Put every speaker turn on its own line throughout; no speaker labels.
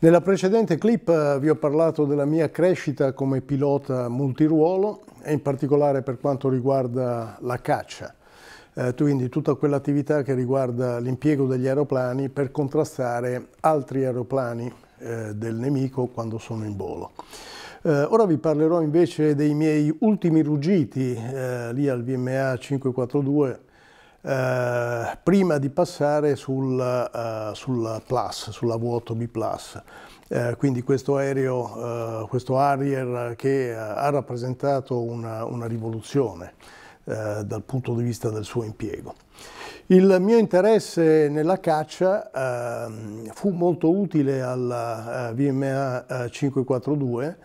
Nella precedente clip eh, vi ho parlato della mia crescita come pilota multiruolo e in particolare per quanto riguarda la caccia, eh, quindi tutta quell'attività che riguarda l'impiego degli aeroplani per contrastare altri aeroplani eh, del nemico quando sono in volo. Eh, ora vi parlerò invece dei miei ultimi ruggiti eh, lì al VMA 542 eh, prima di passare sul, eh, sul Plus, sulla vuoto B+. Eh, quindi questo aereo, eh, questo Harrier che ha rappresentato una, una rivoluzione dal punto di vista del suo impiego. Il mio interesse nella caccia eh, fu molto utile alla VMA 542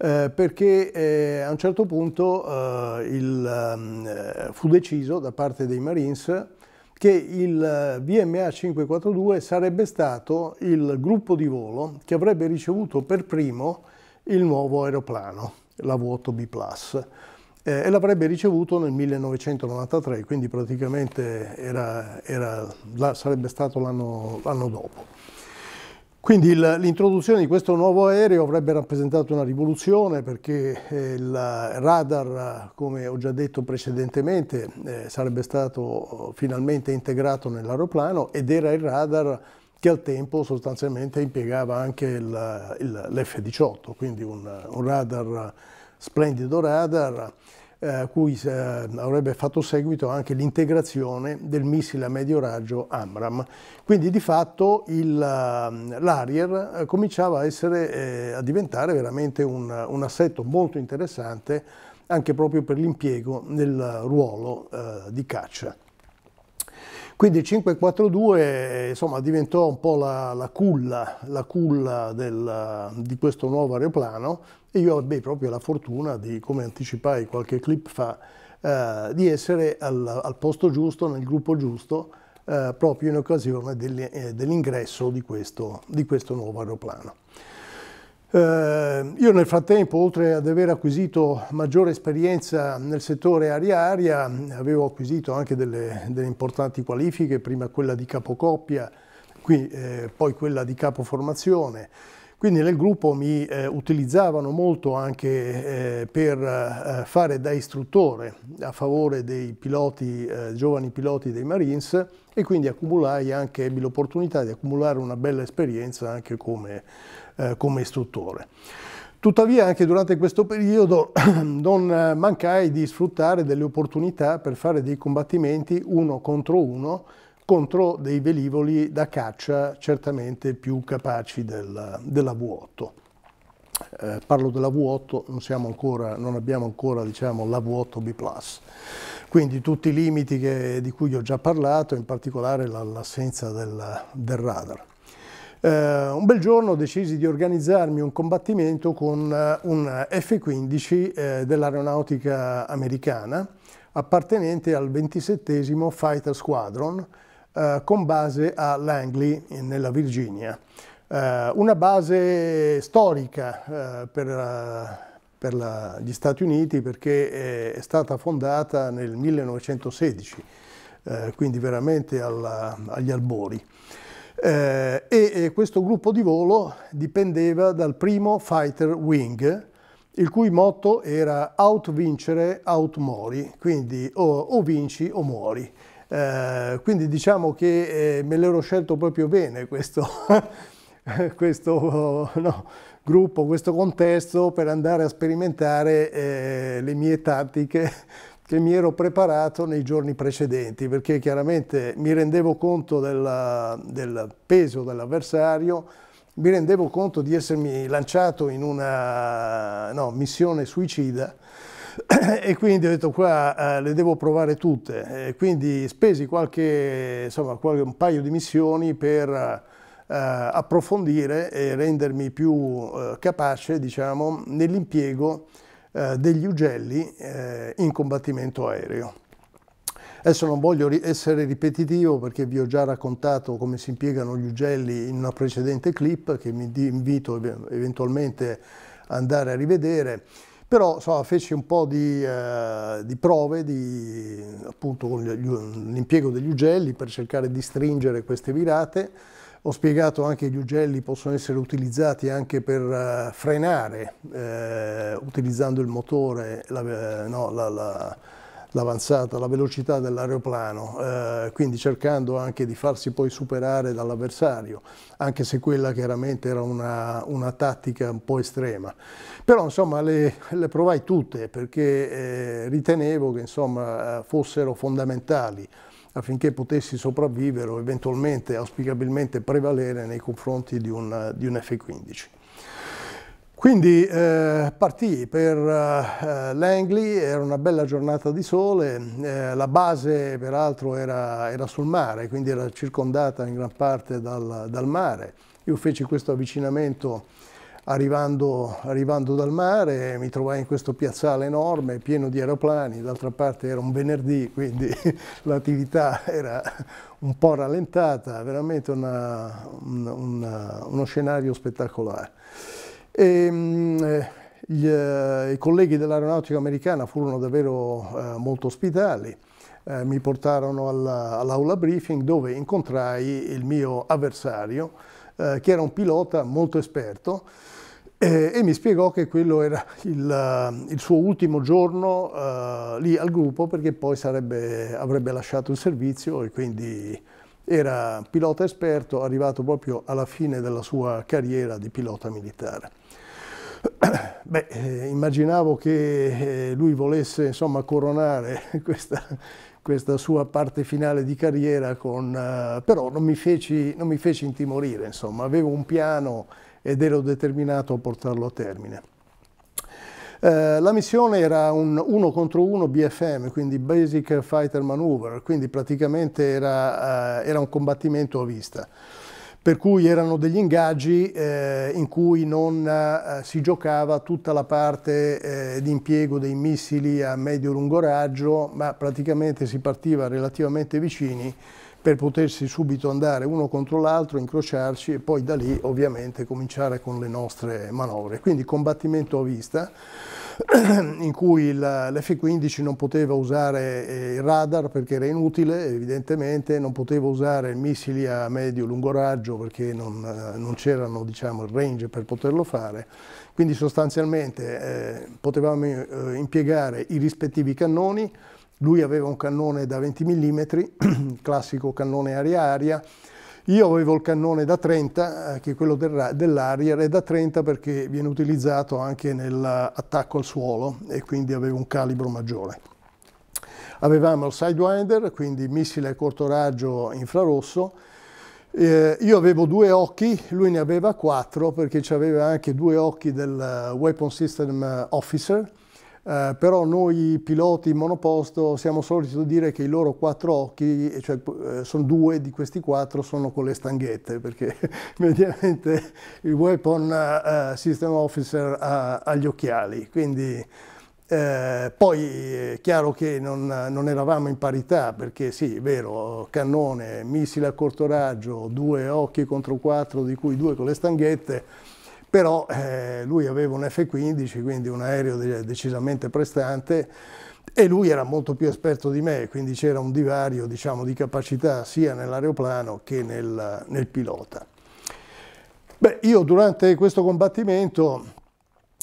eh, perché eh, a un certo punto eh, il, ehm, fu deciso da parte dei Marines che il eh, VMA 542 sarebbe stato il gruppo di volo che avrebbe ricevuto per primo il nuovo aeroplano, la v b Plus eh, e l'avrebbe ricevuto nel 1993, quindi praticamente era, era, sarebbe stato l'anno dopo. Quindi l'introduzione di questo nuovo aereo avrebbe rappresentato una rivoluzione perché eh, il radar, come ho già detto precedentemente, eh, sarebbe stato finalmente integrato nell'aeroplano ed era il radar che al tempo sostanzialmente impiegava anche l'F-18, quindi un, un radar, splendido radar a eh, cui eh, avrebbe fatto seguito anche l'integrazione del missile a medio raggio AMRAM. Quindi di fatto ehm, l'Arier eh, cominciava a, essere, a, diventare veramente un, un assetto molto interessante anche proprio per l'impiego nel ruolo di caccia. Quindi il 542 insomma, diventò un po' la, la culla, la culla del, di questo nuovo aeroplano e io ebbi proprio la fortuna di, come anticipai qualche clip fa, eh, di essere al, al, posto giusto, nel gruppo giusto, eh, proprio in occasione eh, dell'ingresso di, di questo nuovo aeroplano. Eh, io nel frattempo, oltre ad aver acquisito maggiore esperienza nel settore aria-aria, avevo acquisito anche delle, delle, importanti qualifiche, prima quella di capocoppia, qui, eh, poi quella di capoformazione. Quindi nel gruppo mi eh, utilizzavano molto anche eh, per eh, fare da istruttore a favore dei piloti, eh, giovani piloti dei Marines e quindi accumulai anche, ebbi l'opportunità di accumulare una bella esperienza anche come, eh, come istruttore. Tuttavia anche durante questo periodo non mancai di sfruttare delle opportunità per fare dei combattimenti uno contro uno contro dei velivoli da caccia certamente più capaci del, della V8. Eh, parlo della V8, non, ancora, non abbiamo ancora diciamo, la V8 B+. Quindi tutti i limiti che, di cui ho già parlato, in particolare l'assenza del, del radar. Uh, un bel giorno decisi di organizzarmi un combattimento con uh, un F-15 uh, eh, dell'aeronautica americana appartenente al 27 Fighter Squadron eh, con base a Langley nella Virginia. Eh, una base storica eh, per, eh, per la, gli Stati Uniti perché eh, è stata fondata nel 1916, quindi veramente alla, agli albori. Eh, e, e, questo gruppo di volo dipendeva dal primo Fighter Wing, il cui motto era out vincere, out mori, quindi o, o vinci o muori. Eh, quindi diciamo che eh, me l'ero scelto proprio bene questo, questo no, gruppo, questo contesto per andare a sperimentare eh, le mie tattiche che mi ero preparato nei giorni precedenti, perché chiaramente mi rendevo conto della, del peso dell'avversario, mi rendevo conto di essermi lanciato in una no, missione suicida e quindi ho detto qua eh, le devo provare tutte. E quindi spesi qualche, insomma, qualche, un paio di missioni per eh, approfondire e rendermi più eh, capace diciamo, nell'impiego eh, degli ugelli eh, in combattimento aereo. Adesso non voglio essere ripetitivo perché vi ho già raccontato come si impiegano gli ugelli in una precedente clip che vi invito eventualmente a andare a rivedere. Però insomma, feci un po' di, eh, di prove di, appunto, con l'impiego degli ugelli per cercare di stringere queste virate. Ho spiegato anche che gli ugelli possono essere utilizzati anche per eh, frenare, eh, utilizzando il motore, la, eh, no, la, la l'avanzata, la velocità dell'aeroplano, eh, quindi cercando anche di farsi poi superare dall'avversario, anche se quella chiaramente era una, una tattica un po' estrema. Però insomma le, le provai tutte perché eh, ritenevo che insomma eh, fossero fondamentali affinché potessi sopravvivere o eventualmente, auspicabilmente, prevalere nei confronti di un, di un F-15. Quindi eh, partii per eh, Langley, era una bella giornata di sole, eh, la base peraltro era, era, sul mare, quindi era circondata in gran parte dal, dal mare. Io feci questo avvicinamento arrivando, arrivando, dal mare, mi trovai in questo piazzale enorme, pieno di aeroplani, d'altra parte era un venerdì, quindi l'attività era un po' rallentata, veramente una, una, una, uno scenario spettacolare. E, ehm, gli, eh, I colleghi dell'aeronautica americana furono davvero eh, molto ospitali, eh, mi portarono all'aula briefing dove incontrai il mio avversario, eh, che era un pilota molto esperto, eh, e mi spiegò che quello era il, eh, il suo ultimo giorno lì al gruppo perché poi sarebbe, avrebbe lasciato il servizio e quindi era pilota esperto arrivato proprio alla fine della sua carriera di pilota militare. Beh, eh, immaginavo che eh, lui volesse insomma, coronare questa, questa, sua parte finale di carriera, con, eh, però non mi feci, non mi feci intimorire, insomma. avevo un piano ed ero determinato a portarlo a termine. Uh, la missione era un 1 contro 1 BFM, quindi Basic Fighter Maneuver, quindi praticamente era, uh, era un combattimento a vista per cui erano degli ingaggi eh, in cui non eh, si giocava tutta la parte eh, di impiego dei missili a medio-lungo raggio, ma praticamente si partiva relativamente vicini per potersi subito andare uno contro l'altro, incrociarci e poi da lì ovviamente cominciare con le nostre manovre. Quindi combattimento a vista. in cui l'F-15 non poteva usare eh, il radar perché era inutile, evidentemente, non poteva usare missili a medio-lungo raggio perché non, eh, non c'erano diciamo, il range per poterlo fare. Quindi sostanzialmente eh, potevamo eh, impiegare i rispettivi cannoni, lui aveva un cannone da 20 mm, classico cannone aria-aria, io avevo il cannone da 30, eh, che è quello dell'Arier, e da 30 perché viene utilizzato anche nell'attacco al suolo e quindi avevo un calibro maggiore. Avevamo il Sidewinder, quindi missile a corto raggio infrarosso, eh, io avevo due occhi, lui ne aveva quattro perché aveva anche due occhi del eh, Weapon System eh, Officer eh, però noi piloti in monoposto siamo soliti dire che i loro quattro occhi, cioè eh, sono due di questi quattro, sono con le stanghette, perché mediamente il weapon uh, system officer ha, ha gli occhiali. Quindi, eh, poi è chiaro che non, non, eravamo in parità perché sì, è vero, cannone, missile a corto raggio, due occhi contro quattro, di cui due con le stanghette, però eh, lui aveva un F-15, quindi un aereo decisamente prestante e lui era molto più esperto di me, quindi c'era un divario diciamo, di capacità sia nell'aeroplano che nel, nel pilota. Beh, io durante questo combattimento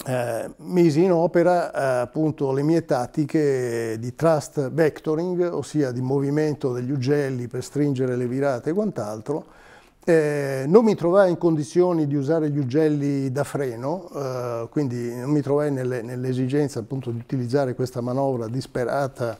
eh, misi in opera eh, appunto le mie tattiche di thrust vectoring, ossia di movimento degli ugelli per stringere le virate e quant'altro, eh, non mi trovai in condizioni di usare gli ugelli da freno, eh, quindi non mi trovai nell'esigenza appunto di utilizzare questa manovra disperata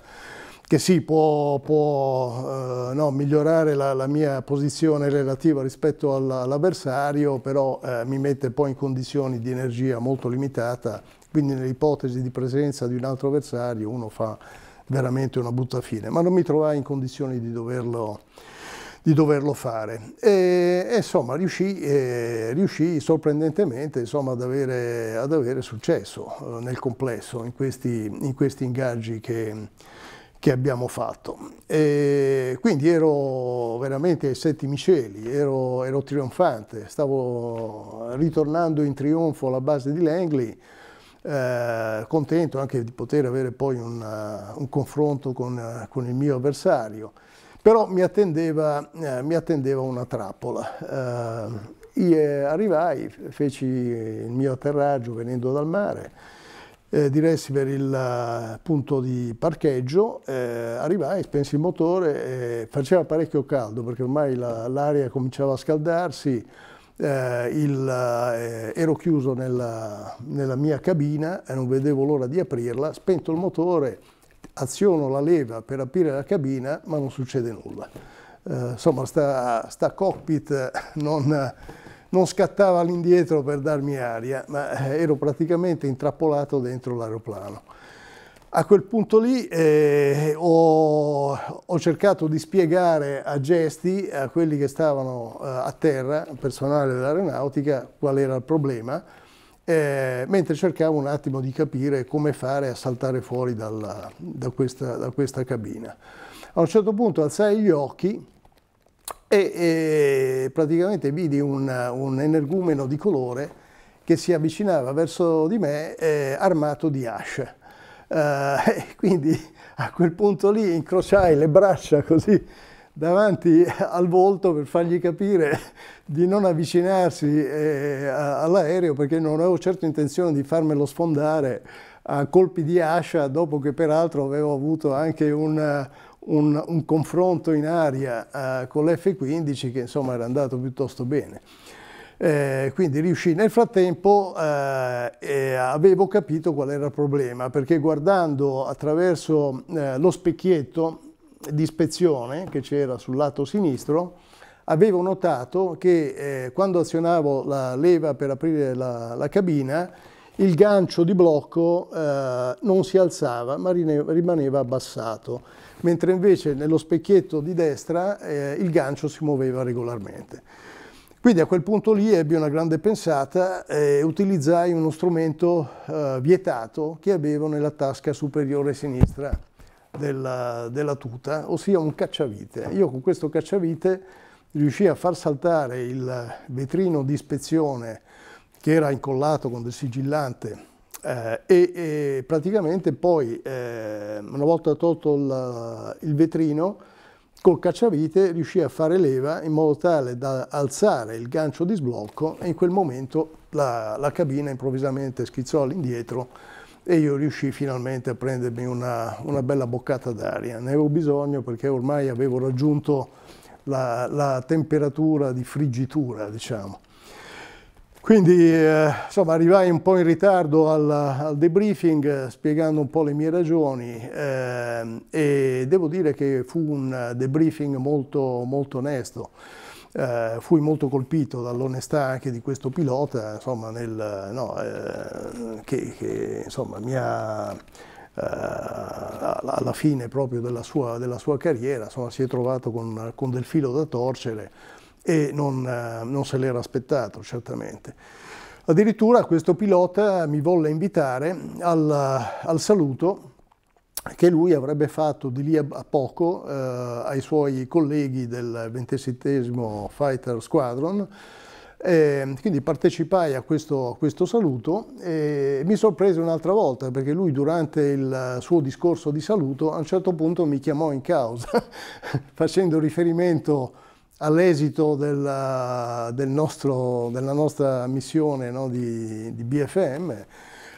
che sì, può, può eh, no, migliorare la, la, mia posizione relativa rispetto all'avversario, all però eh, mi mette poi in condizioni di energia molto limitata, quindi nell'ipotesi di presenza di un altro avversario uno fa veramente una butta fine, ma non mi trovai in condizioni di doverlo di doverlo fare. E, e insomma, riuscì, eh, riuscì sorprendentemente insomma, ad, avere, ad, avere, successo eh, nel complesso in questi, in questi ingaggi che, che, abbiamo fatto. E quindi ero veramente ai settimi cieli, ero, ero trionfante, stavo ritornando in trionfo alla base di Langley. Eh, contento anche di poter avere poi una, un confronto con, con il mio avversario però mi attendeva, eh, mi attendeva una trappola. Eh, arrivai, feci il mio atterraggio venendo dal mare, eh, diressi per il eh, punto di parcheggio, eh, arrivai, spensi il motore, eh, faceva parecchio caldo perché ormai l'aria cominciava a scaldarsi, eh, il, eh, ero chiuso nella, nella, mia cabina e non vedevo l'ora di aprirla, spento il motore, aziono la leva per aprire la cabina ma non succede nulla. Eh, insomma, sta, sta cockpit eh, non, non scattava all'indietro per darmi aria, ma eh, ero praticamente intrappolato dentro l'aeroplano. A quel punto lì eh, ho, ho, cercato di spiegare a gesti a quelli che stavano eh, a terra, personale dell'aeronautica, qual era il problema eh, mentre cercavo un attimo di capire come fare a saltare fuori dalla, da, questa, da, questa, cabina. A un certo punto alzai gli occhi e, e praticamente vidi un, un, energumeno di colore che si avvicinava verso di me eh, armato di asce. Eh, quindi a quel punto lì incrociai le braccia così davanti al volto per fargli capire di non avvicinarsi eh, all'aereo perché non avevo certo intenzione di farmelo sfondare a colpi di ascia dopo che peraltro avevo avuto anche un, un, un confronto in aria eh, con l'F-15 che insomma era andato piuttosto bene. Eh, quindi riuscì. Nel frattempo eh, avevo capito qual era il problema perché guardando attraverso eh, lo specchietto di ispezione che c'era sul lato sinistro, avevo notato che eh, quando azionavo la leva per aprire la, la cabina, il gancio di blocco eh, non si alzava ma rimaneva abbassato, mentre invece nello specchietto di destra eh, il gancio si muoveva regolarmente. Quindi a quel punto lì ebbi una grande pensata e eh, utilizzai uno strumento eh, vietato che avevo nella tasca superiore sinistra della, della tuta, ossia un cacciavite. Io con questo cacciavite riuscii a far saltare il vetrino di ispezione che era incollato con del sigillante eh, e, e, praticamente poi eh, una volta tolto il, il, vetrino col cacciavite riuscì a fare leva in modo tale da alzare il gancio di sblocco e in quel momento la, la cabina improvvisamente schizzò all'indietro e io riuscii finalmente a prendermi una, una bella boccata d'aria. Ne avevo bisogno perché ormai avevo raggiunto la, la temperatura di friggitura, diciamo. Quindi eh, insomma, arrivai un po' in ritardo al, al debriefing eh, spiegando un po' le mie ragioni eh, e devo dire che fu un debriefing molto, molto onesto. Eh, fui molto colpito dall'onestà anche di questo pilota, insomma, nel, no, eh, che, che insomma, mi ha, eh, alla fine proprio della sua, della sua carriera insomma, si è trovato con, con, del filo da torcere e non, eh, non se l'era aspettato certamente. Addirittura questo pilota mi volle invitare al, al saluto che lui avrebbe fatto di lì a poco eh, ai suoi colleghi del 27 Fighter Squadron. Eh, quindi partecipai a questo, a questo, saluto e mi sorprese un'altra volta perché lui durante il suo discorso di saluto a un certo punto mi chiamò in causa facendo riferimento all'esito del, del della nostra missione no, di, di BFM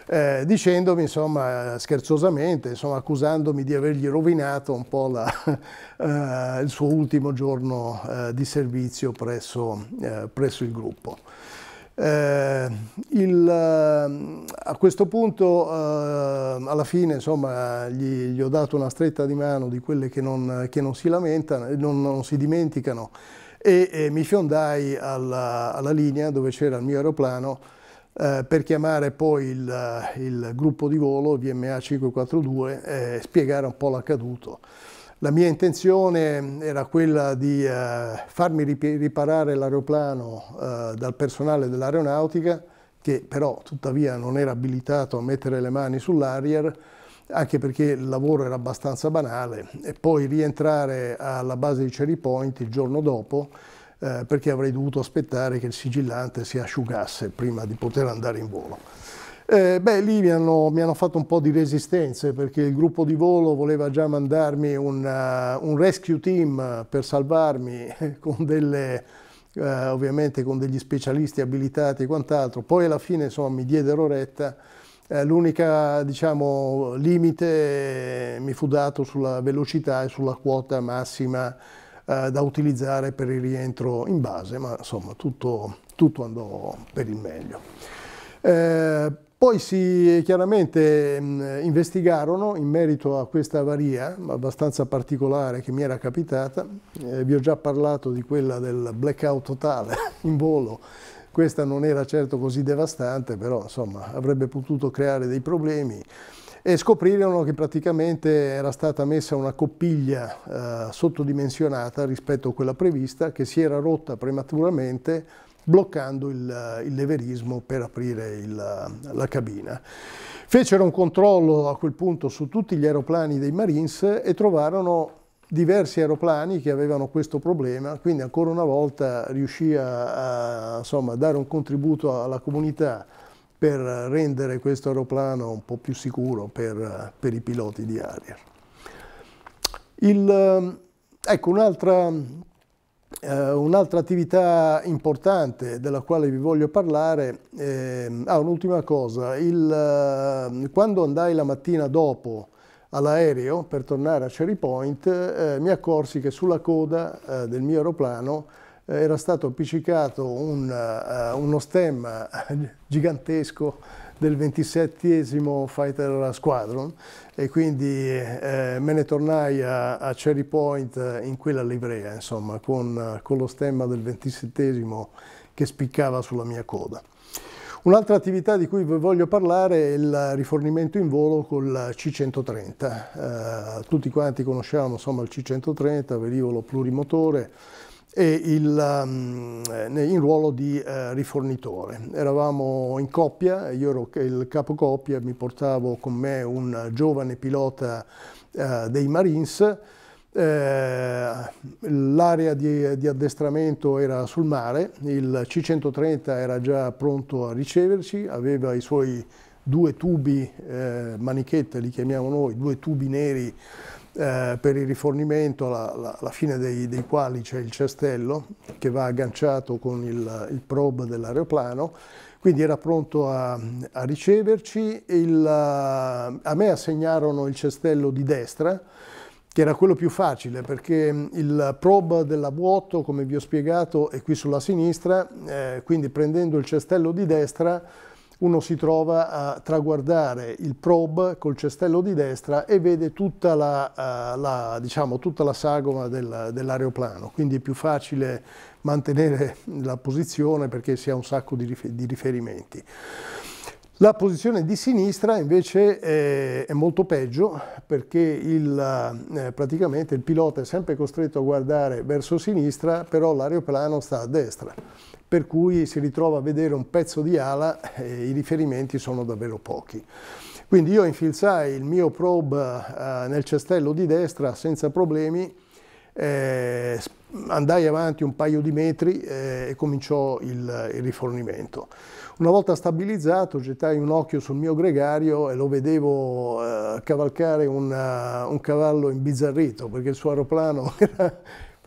eh, dicendomi insomma scherzosamente, insomma, accusandomi di avergli rovinato un po' la, eh, il suo ultimo giorno eh, di servizio presso, eh, presso il gruppo. Eh, il, eh, a questo punto eh, alla fine insomma, gli, gli, ho dato una stretta di mano di quelle che non, che non si lamentano, eh, non, non si dimenticano e, e mi fiondai alla, alla linea dove c'era il mio aeroplano eh, per chiamare poi il, il, gruppo di volo VMA 542 e eh, spiegare un po' l'accaduto. La mia intenzione era quella di eh, farmi riparare l'aeroplano eh, dal personale dell'aeronautica, che però tuttavia non era abilitato a mettere le mani sull'Arier, anche perché il lavoro era abbastanza banale, e poi rientrare alla base di Cherry Point il giorno dopo eh, perché avrei dovuto aspettare che il sigillante si asciugasse prima di poter andare in volo. Eh, beh, lì mi hanno, mi hanno, fatto un po' di resistenze perché il gruppo di volo voleva già mandarmi una, eh, un rescue team per salvarmi con delle, eh, ovviamente con degli specialisti abilitati e quant'altro. Poi alla fine insomma, mi diedero retta. Eh, L'unica diciamo, limite mi fu dato sulla velocità e sulla quota massima eh, da utilizzare per il rientro in base, ma insomma tutto, tutto andò per il meglio. Eh, poi si chiaramente mh, investigarono in merito a questa avaria abbastanza particolare che mi era capitata, eh, vi ho già parlato di quella del blackout totale in volo, questa non era certo così devastante, però insomma avrebbe potuto creare dei problemi e scoprirono che praticamente era stata messa una coppiglia eh, sottodimensionata rispetto a quella prevista che si era rotta prematuramente bloccando il, il leverismo per aprire il, la cabina. Fecero un controllo a quel punto su tutti gli aeroplani dei Marines e trovarono diversi aeroplani che avevano questo problema, quindi ancora una volta riuscì a, a insomma, dare un contributo alla comunità per rendere questo aeroplano un po' più sicuro per, per i piloti di Ariel. Il, ehm, ecco, un'altra eh, un'altra attività importante della quale vi voglio parlare, eh, ah, un'ultima cosa, Il, ehm, quando andai la mattina dopo all'aereo per tornare a Cherry Point, eh, mi accorsi che sulla coda eh, del mio aeroplano eh, era stato appiccicato un, uh, uno stemma gigantesco del 27 Fighter Squadron e quindi eh, me ne tornai a, a, Cherry Point in quella livrea, insomma, con, con lo stemma del 27 che spiccava sulla mia coda. Un'altra attività di cui vi voglio parlare è il rifornimento in volo col C130. Eh, tutti quanti conosciamo insomma, il C130, velivolo plurimotore, il, ehm, eh, in ruolo di eh, rifornitore. Eravamo in coppia, io ero il capo coppia, mi portavo con me un giovane pilota eh, dei Marines, l'area di, di, addestramento era sul mare, il C-130 era già pronto a riceverci, aveva i suoi due tubi, manichette li chiamiamo noi, due tubi neri eh, per il rifornimento, alla, fine dei, dei quali c'è il cestello che va agganciato con il, il probe dell'aeroplano, quindi era pronto a, a riceverci. Il, eh, a me assegnarono il cestello di destra, che era quello più facile perché mm, il probe della vuoto, come vi ho spiegato, è qui sulla sinistra, eh, quindi prendendo il cestello di destra uno si trova a traguardare il probe col cestello di destra e vede tutta la, uh, la, diciamo, tutta la sagoma del, dell'aeroplano, quindi è più facile mantenere la posizione perché si ha un sacco di, rifer di riferimenti. La posizione di sinistra invece è, è molto peggio perché il, eh, praticamente il pilota è sempre costretto a guardare verso sinistra, però l'aeroplano sta a destra per cui si ritrova a vedere un pezzo di ala e i riferimenti sono davvero pochi. Quindi io infilzai il mio probe eh, nel cestello di destra senza problemi, eh, andai avanti un paio di metri eh, e cominciò il, il, rifornimento. Una volta stabilizzato gettai un occhio sul mio gregario e lo vedevo eh, cavalcare una, eh, un cavallo imbizzarrito perché il suo aeroplano era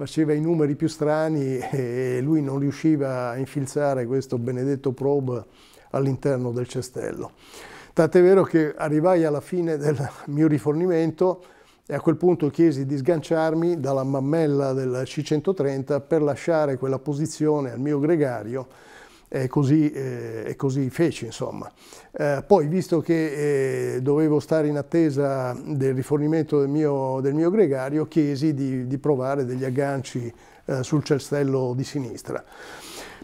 faceva i numeri più strani e lui non riusciva a infilzare questo benedetto probe all'interno del cestello. Tant'è vero che arrivai alla fine del mio rifornimento e a quel punto chiesi di sganciarmi dalla mammella del C-130 per lasciare quella posizione al mio gregario e così, eh, così feci, insomma. Eh, poi, visto che eh, dovevo stare in attesa del rifornimento del mio, del mio gregario, chiesi di, di, provare degli agganci eh, sul cestello di sinistra.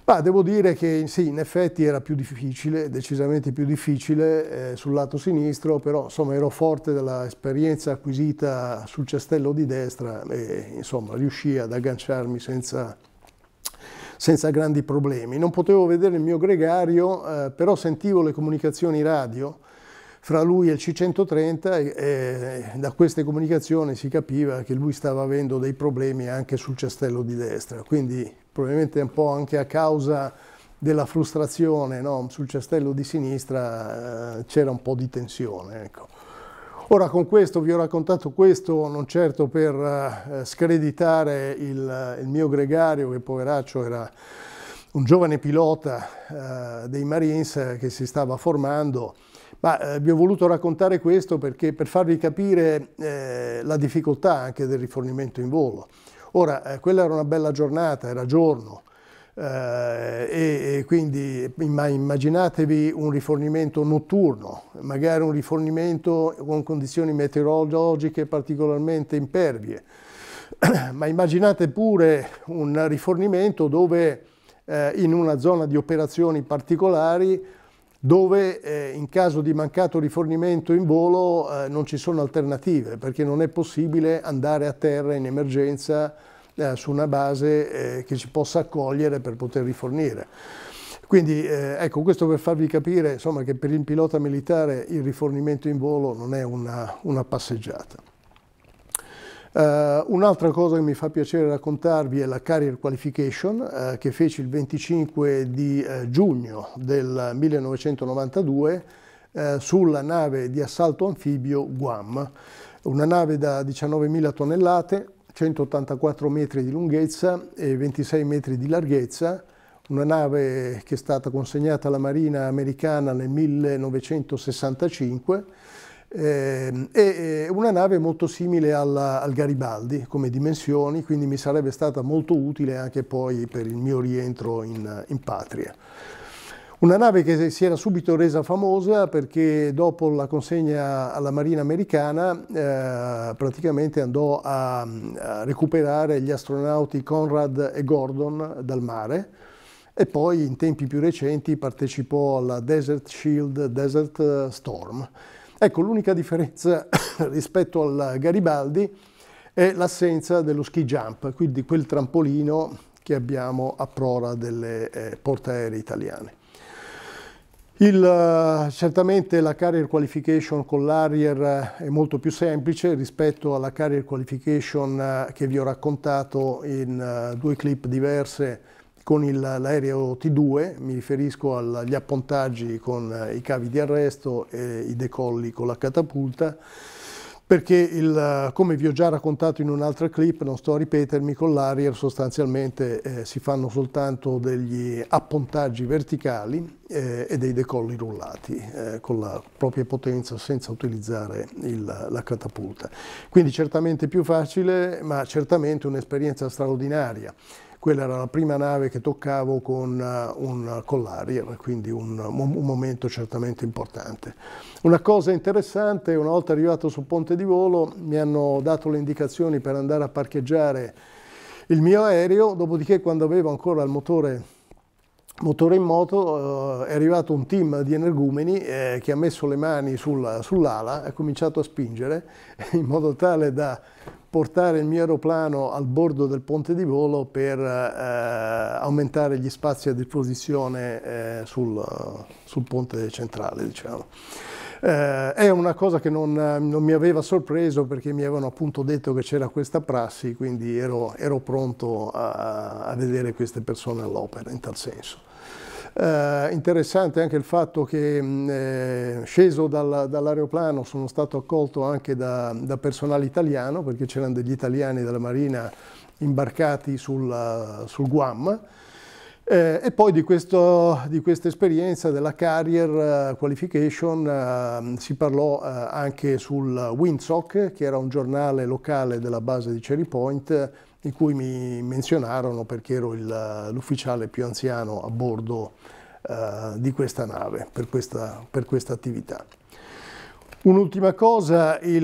Ma devo dire che sì, in effetti era più difficile, decisamente più difficile eh, sul lato sinistro, però insomma ero forte dell'esperienza acquisita sul cestello di destra e insomma riuscii ad agganciarmi senza, senza grandi problemi. Non potevo vedere il mio gregario, eh, però sentivo le comunicazioni radio fra lui e il C130 e, e, da queste comunicazioni si capiva che lui stava avendo dei problemi anche sul cestello di destra, quindi probabilmente un po' anche a causa della frustrazione no? sul cestello di sinistra eh, c'era un po' di tensione. Ecco. Ora con questo vi ho raccontato questo non certo per eh, screditare il, il, mio gregario che poveraccio era un giovane pilota eh, dei Marines eh, che si stava formando, ma eh, vi ho voluto raccontare questo perché, per farvi capire eh, la difficoltà anche del rifornimento in volo. Ora, quella era una bella giornata, era giorno, eh, e, e, quindi immaginatevi un rifornimento notturno, magari un rifornimento con condizioni meteorologiche particolarmente impervie, ma immaginate pure un rifornimento dove eh, in una zona di operazioni particolari dove eh, in caso di mancato rifornimento in volo eh, non ci sono alternative perché non è possibile andare a terra in emergenza eh, su una base eh, che ci possa accogliere per poter rifornire. Quindi eh, ecco, questo per farvi capire insomma, che per il pilota militare il rifornimento in volo non è una, una passeggiata. Uh, Un'altra cosa che mi fa piacere raccontarvi è la Carrier Qualification uh, che feci il 25 di uh, giugno del 1992 sulla nave di assalto anfibio Guam, una nave da 19.000 tonnellate 184 metri di lunghezza e 26 metri di larghezza, una nave che è stata consegnata alla Marina americana nel 1965 ehm, e eh, una nave molto simile alla, al Garibaldi come dimensioni, quindi mi sarebbe stata molto utile anche poi per il mio rientro in, in patria. Una nave che si era subito resa famosa perché dopo la consegna alla Marina americana eh, praticamente andò a, a, recuperare gli astronauti Conrad e Gordon dal mare e poi in tempi più recenti partecipò alla Desert Shield, Desert eh, Storm. Ecco, l'unica differenza rispetto al Garibaldi è l'assenza dello ski jump, quindi quel trampolino che abbiamo a prora delle eh, portaerei italiane. Il, eh, certamente la carrier qualification con l'Arier eh, è molto più semplice rispetto alla carrier qualification eh, che vi ho raccontato in due clip diverse con l'aereo T2, mi riferisco agli appontaggi con i cavi di arresto e i decolli con la catapulta perché il, come vi ho già raccontato in un'altra clip, non sto a ripetermi, con l'Arier sostanzialmente eh, si fanno soltanto degli appontaggi verticali eh, e dei decolli rullati eh, con la propria potenza senza utilizzare il, la catapulta. Quindi certamente più facile, ma certamente un'esperienza straordinaria. Quella era la prima nave che toccavo con eh, un collarier, quindi un, un momento certamente importante. Una cosa interessante, una volta arrivato sul ponte di volo, mi hanno dato le indicazioni per andare a parcheggiare il mio aereo, dopodiché quando avevo ancora il motore Motore in moto eh, è arrivato un team di energumeni eh, che ha messo le mani sull'ala, sull ha cominciato a spingere in modo tale da portare il mio aeroplano al bordo del ponte di volo per eh, aumentare gli spazi a disposizione eh, sul, sul, ponte centrale. Diciamo. Eh, è una cosa che non, non, mi aveva sorpreso perché mi avevano appunto detto che c'era questa prassi, quindi ero, ero pronto a, a vedere queste persone all'opera in tal senso. Eh, interessante anche il fatto che mh, mm, eh, sceso dal, dall'aeroplano sono stato accolto anche da, da personale italiano perché c'erano degli italiani della Marina imbarcati sul, eh, sul Guam. Eh, e poi di, questa esperienza della Carrier eh, Qualification eh, si parlò eh, anche sul Windsock, che era un giornale locale della base di Cherry Point, in cui mi menzionarono perché ero l'ufficiale più anziano a bordo eh, di questa nave per questa, per questa attività. Un'ultima cosa il,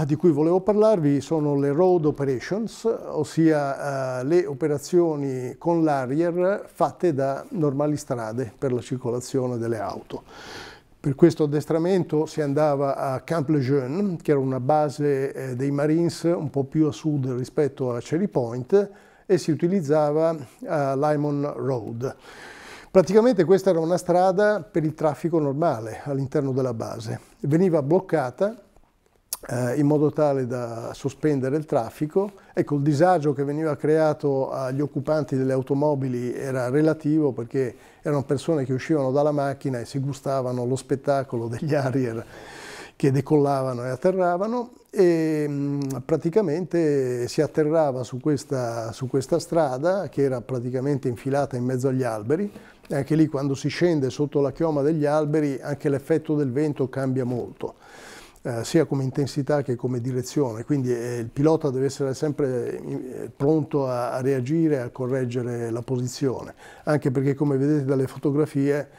uh, di cui volevo parlarvi sono le road operations, ossia uh, le operazioni con l'arrier fatte da normali strade per la circolazione delle auto. Per questo addestramento si andava a Camp Lejeune, che era una base eh, dei Marines un po' più a sud rispetto a Cherry Point, e si utilizzava a Lyman Road. Praticamente questa era una strada per il traffico normale all'interno della base. Veniva bloccata eh, in modo tale da sospendere il traffico. Ecco, il disagio che veniva creato agli occupanti delle automobili era relativo perché erano persone che uscivano dalla macchina e si gustavano lo spettacolo degli Harrier che decollavano e atterravano e mh, praticamente si atterrava su questa, su questa, strada che era praticamente infilata in mezzo agli alberi e anche lì quando si scende sotto la chioma degli alberi anche l'effetto del vento cambia molto. Eh, sia come intensità che come direzione, quindi eh, il pilota deve essere sempre eh, pronto a, a reagire, a correggere la posizione, anche perché come vedete dalle fotografie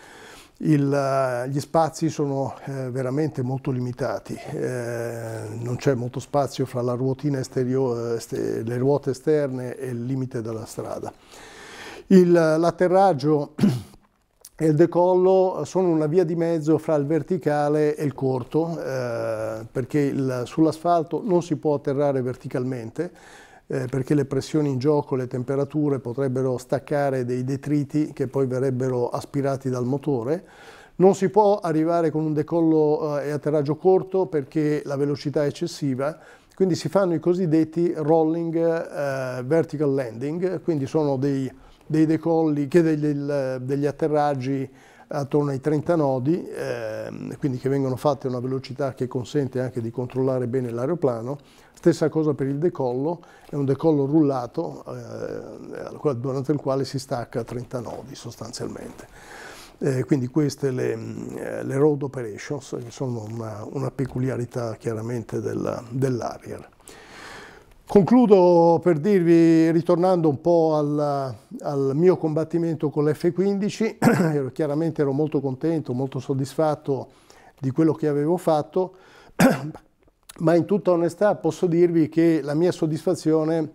il, eh, gli spazi sono eh, veramente molto limitati, eh, non c'è molto spazio fra la ruotina esteriore, este, le ruote esterne e il limite della strada. l'atterraggio e il decollo sono una via di mezzo fra il verticale e il corto, eh, perché sull'asfalto non si può atterrare verticalmente, eh, perché le pressioni in gioco, le temperature potrebbero staccare dei detriti che poi verrebbero aspirati dal motore. Non si può arrivare con un decollo eh, e atterraggio corto perché la velocità è eccessiva, quindi si fanno i cosiddetti rolling eh, vertical landing, quindi sono dei dei decolli che degli, degli atterraggi attorno ai 30 nodi, eh, quindi che vengono fatti a una velocità che consente anche di controllare bene l'aeroplano. Stessa cosa per il decollo, è un decollo rullato eh, durante il quale si stacca a 30 nodi sostanzialmente. Eh, quindi queste le, eh, le road operations, che sono una, una peculiarità chiaramente dell'Arial. Dell Concludo per dirvi, ritornando un po' al, al mio combattimento con l'F-15, chiaramente ero molto contento, molto soddisfatto di quello che avevo fatto, ma in tutta onestà posso dirvi che la mia soddisfazione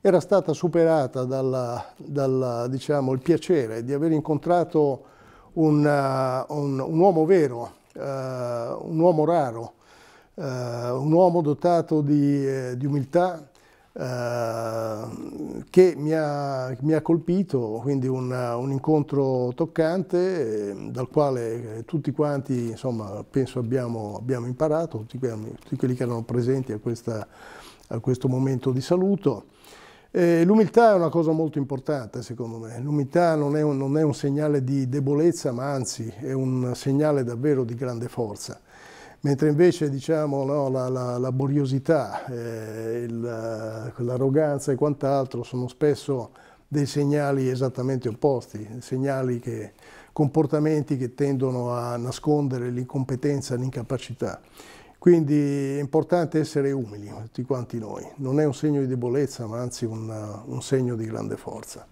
era stata superata dal diciamo, piacere di aver incontrato un, uh, un, un uomo vero, uh, un uomo raro, uh, un uomo dotato di, eh, di umiltà, eh, che mi ha, mi ha, colpito, quindi un, un incontro toccante eh, dal quale eh, tutti quanti, insomma, penso abbiamo, abbiamo imparato, tutti, tutti, quelli che erano presenti a, questa, a questo momento di saluto. l'umiltà è una cosa molto importante secondo me, l'umiltà non, non è un segnale di debolezza ma anzi è un segnale davvero di grande forza mentre invece diciamo, no, la, la, la, boriosità, eh, eh, l'arroganza e quant'altro sono spesso dei segnali esattamente opposti, segnali che, comportamenti che tendono a nascondere l'incompetenza, l'incapacità. Quindi è importante essere umili, tutti quanti noi. Non è un segno di debolezza, ma anzi un, un segno di grande forza.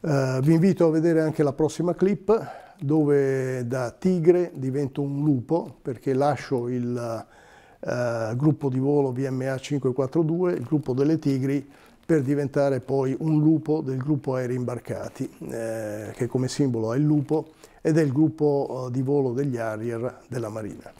Uh, vi invito a vedere anche la prossima clip dove da tigre divento un lupo perché lascio il eh, gruppo di volo VMA 542, il gruppo delle tigri, per diventare poi un lupo del gruppo aerei imbarcati, eh, che come simbolo è il lupo, ed è il gruppo eh, di volo degli Harrier della Marina.